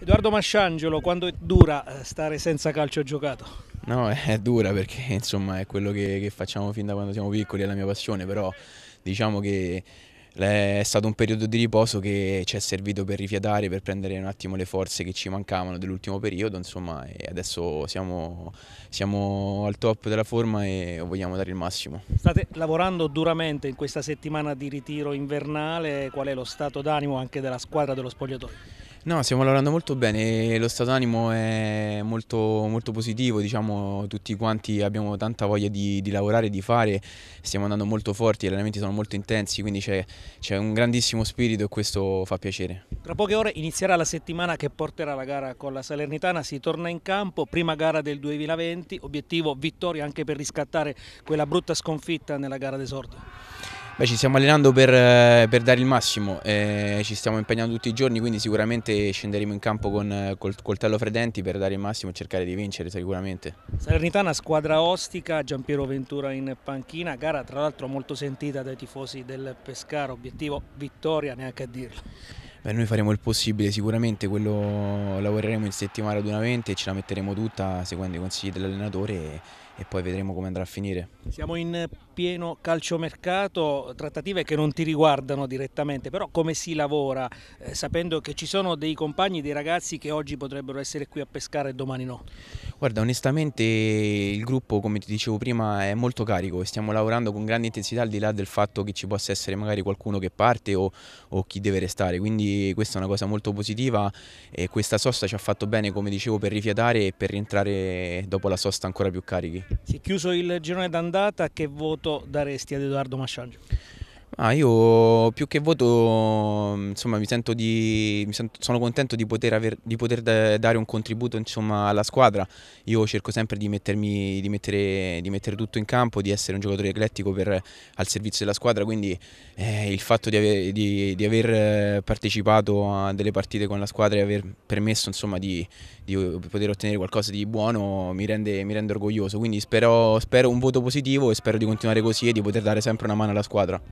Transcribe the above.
Edoardo Masciangelo, quanto è dura eh, stare senza calcio giocato? No, è dura perché insomma è quello che, che facciamo fin da quando siamo piccoli, è la mia passione, però diciamo che è stato un periodo di riposo che ci è servito per rifiatare, per prendere un attimo le forze che ci mancavano dell'ultimo periodo, insomma, e adesso siamo, siamo, al top della forma e vogliamo dare il massimo. State lavorando duramente in questa settimana di ritiro invernale, qual è lo stato d'animo anche della squadra dello spogliatoio? No, stiamo lavorando molto bene, lo stato d'animo è molto, molto positivo, diciamo tutti quanti abbiamo tanta voglia di, di lavorare, di fare, stiamo andando molto forti, gli allenamenti sono molto intensi, quindi c'è un grandissimo spirito e questo fa piacere. Tra poche ore inizierà la settimana che porterà la gara con la Salernitana, si torna in campo, prima gara del 2020, obiettivo vittoria anche per riscattare quella brutta sconfitta nella gara d'esordio. Beh, ci stiamo allenando per, eh, per dare il massimo, eh, ci stiamo impegnando tutti i giorni, quindi sicuramente scenderemo in campo con eh, col coltello fra denti per dare il massimo e cercare di vincere sicuramente. Salernitana, squadra ostica, Giampiero Ventura in panchina, gara tra l'altro molto sentita dai tifosi del Pescara, obiettivo vittoria neanche a dirlo. Beh, noi faremo il possibile sicuramente, quello lavoreremo in settimana radunamente e ce la metteremo tutta seguendo i consigli dell'allenatore e, e, poi vedremo come andrà a finire. Siamo in pieno calciomercato, trattative che non ti riguardano direttamente, però come si lavora eh, sapendo che ci sono dei compagni, dei ragazzi che oggi potrebbero essere qui a pescare e domani no? Guarda, onestamente il gruppo, come ti dicevo prima, è molto carico e stiamo lavorando con grande intensità al di là del fatto che ci possa essere magari qualcuno che parte o, o chi deve restare, quindi quindi questa è una cosa molto positiva e questa sosta ci ha fatto bene come dicevo per rifiatare e per rientrare dopo la sosta ancora più carichi. Si è chiuso il girone d'andata, che voto daresti ad Edoardo Masciangio? Ah, io più che voto, insomma, mi sento di, mi sento, sono contento di poter, aver, di poter dare un contributo insomma, alla squadra. Io cerco sempre di, mettermi, di, mettere, di, mettere, tutto in campo, di essere un giocatore eclettico per, al servizio della squadra, quindi eh, il fatto aver, di aver, partecipato a delle partite con la squadra e aver permesso insomma, di, poter ottenere qualcosa di buono mi rende, mi rende orgoglioso, quindi spero, spero un voto positivo e spero di continuare così e di poter dare sempre una mano alla squadra.